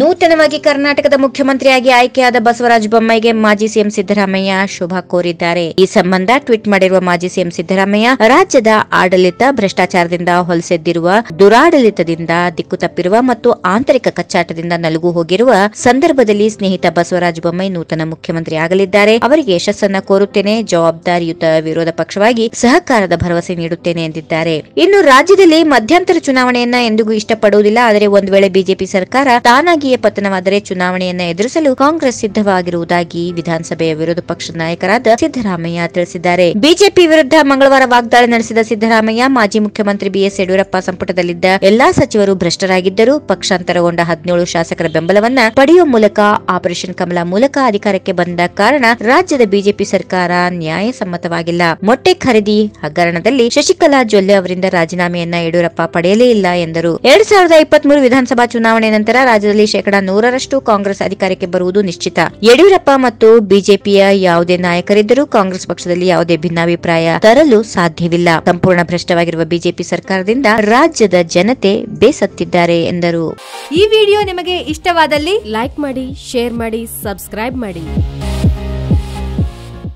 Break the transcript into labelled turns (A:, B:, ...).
A: ನೂತನವಾಗಿ ಕರ್ನಾಟಕದ ಮುಖ್ಯಮಂತ್ರಿಯಾಗಿ ಆಯ್ಕೆಯಾದ ಬಸವರಾಜ ಬೊಮ್ಮಾಯಿಗೆ ಮಾಜಿ ಸಿಎಂ ಸಿದ್ದರಾಮಯ್ಯ ಶುಭ ಕೋರಿದ್ದಾರೆ ಈ ಸಂಬಂಧ ಟ್ವೀಟ್ ಮಾಡಿರುವ ಮಾಜಿ ಸಿಎಂ ಸಿದ್ದರಾಮಯ್ಯ ರಾಜ್ಯದ ಆಡಳಿತ ಭ್ರಷ್ಟಾಚಾರದಿಂದ ಹೊಲಸೆದ್ದಿರುವ ದುರಾಡಳಿತದಿಂದ ದಿಕ್ಕು ತಪ್ಪಿರುವ ಮತ್ತು ಆಂತರಿಕ ಕಚ್ಚಾಟದಿಂದ ನಲುಗು ಹೋಗಿರುವ ಸಂದರ್ಭದಲ್ಲಿ ಸ್ನೇಹಿತ ಬಸವರಾಜ ಬೊಮ್ಮಾಯಿ ನೂತನ ಮುಖ್ಯಮಂತ್ರಿ ಆಗಲಿದ್ದಾರೆ ಅವರಿಗೆ ಯಶಸ್ಸನ್ನ ಕೋರುತ್ತೇನೆ ಜವಾಬ್ದಾರಿಯುತ ವಿರೋಧ ಪಕ್ಷವಾಗಿ ಸಹಕಾರದ ಭರವಸೆ ನೀಡುತ್ತೇನೆ ಎಂದಿದ್ದಾರೆ ಇನ್ನು ರಾಜ್ಯದಲ್ಲಿ ಮಧ್ಯಂತರ ಚುನಾವಣೆಯನ್ನ ಎಂದಿಗೂ ಇಷ್ಟಪಡುವುದಿಲ್ಲ ಆದರೆ ಒಂದು ವೇಳೆ ಬಿಜೆಪಿ ಸರ್ಕಾರ ತಾನ ಹಾಗೆಯೇ ಪತನವಾದರೆ ಚುನಾವಣೆಯನ್ನ ಎದುರಿಸಲು ಕಾಂಗ್ರೆಸ್ ಸಿದ್ಧವಾಗಿರುವುದಾಗಿ ವಿಧಾನಸಭೆಯ ವಿರೋಧ ಪಕ್ಷದ ನಾಯಕರಾದ ಸಿದ್ದರಾಮಯ್ಯ ತಿಳಿಸಿದ್ದಾರೆ ಬಿಜೆಪಿ ವಿರುದ್ಧ ಮಂಗಳವಾರ ವಾಗ್ದಾಳಿ ನಡೆಸಿದ ಸಿದ್ದರಾಮಯ್ಯ ಮಾಜಿ ಮುಖ್ಯಮಂತ್ರಿ ಬಿಎಸ್ ಯಡಿಯೂರಪ್ಪ ಸಂಪುಟದಲ್ಲಿದ್ದ ಎಲ್ಲಾ ಸಚಿವರು ಭ್ರಷ್ಟರಾಗಿದ್ದರು ಪಕ್ಷಾಂತರಗೊಂಡ ಹದಿನೇಳು ಶಾಸಕರ ಬೆಂಬಲವನ್ನ ಪಡೆಯುವ ಮೂಲಕ ಆಪರೇಷನ್ ಕಮಲ ಮೂಲಕ ಅಧಿಕಾರಕ್ಕೆ ಬಂದ ಕಾರಣ ರಾಜ್ಯದ ಬಿಜೆಪಿ ಸರ್ಕಾರ ನ್ಯಾಯಸಮ್ಮತವಾಗಿಲ್ಲ ಮೊಟ್ಟೆ ಖರೀದಿ ಹಗರಣದಲ್ಲಿ ಶಶಿಕಲಾ ಜೊಲ್ಲೆ ಅವರಿಂದ ರಾಜೀನಾಮೆಯನ್ನ ಯಡಿಯೂರಪ್ಪ ಪಡೆಯಲೇ ಇಲ್ಲ ಎಂದರು ಎರಡ್ ಸಾವಿರದ ಇಪ್ಪತ್ಮೂರು ವಿಧಾನಸಭಾ ಚುನಾವಣೆ ನಂತರ ರಾಜ್ಯದಲ್ಲಿ ಶೇಕಡಾ ನೂರರಷ್ಟು ಕಾಂಗ್ರೆಸ್ ಅಧಿಕಾರಕ್ಕೆ ಬರುವುದು ನಿಶ್ಚಿತ ಯಡಿಯೂರಪ್ಪ ಮತ್ತು ಬಿಜೆಪಿಯ ಯಾವುದೇ ನಾಯಕರಿದ್ದರೂ ಕಾಂಗ್ರೆಸ್ ಪಕ್ಷದಲ್ಲಿ ಯಾವುದೇ ಭಿನ್ನಾಭಿಪ್ರಾಯ ತರಲು ಸಾಧ್ಯವಿಲ್ಲ ಸಂಪೂರ್ಣ ಭ್ರಷ್ಟವಾಗಿರುವ ಬಿಜೆಪಿ ಸರ್ಕಾರದಿಂದ ರಾಜ್ಯದ ಜನತೆ ಬೇಸತ್ತಿದ್ದಾರೆ ಎಂದರು
B: ಈ ವಿಡಿಯೋ ನಿಮಗೆ ಇಷ್ಟವಾದಲ್ಲಿ ಲೈಕ್ ಮಾಡಿ ಶೇರ್ ಮಾಡಿ ಸಬ್ಸ್ಕ್ರೈಬ್ ಮಾಡಿ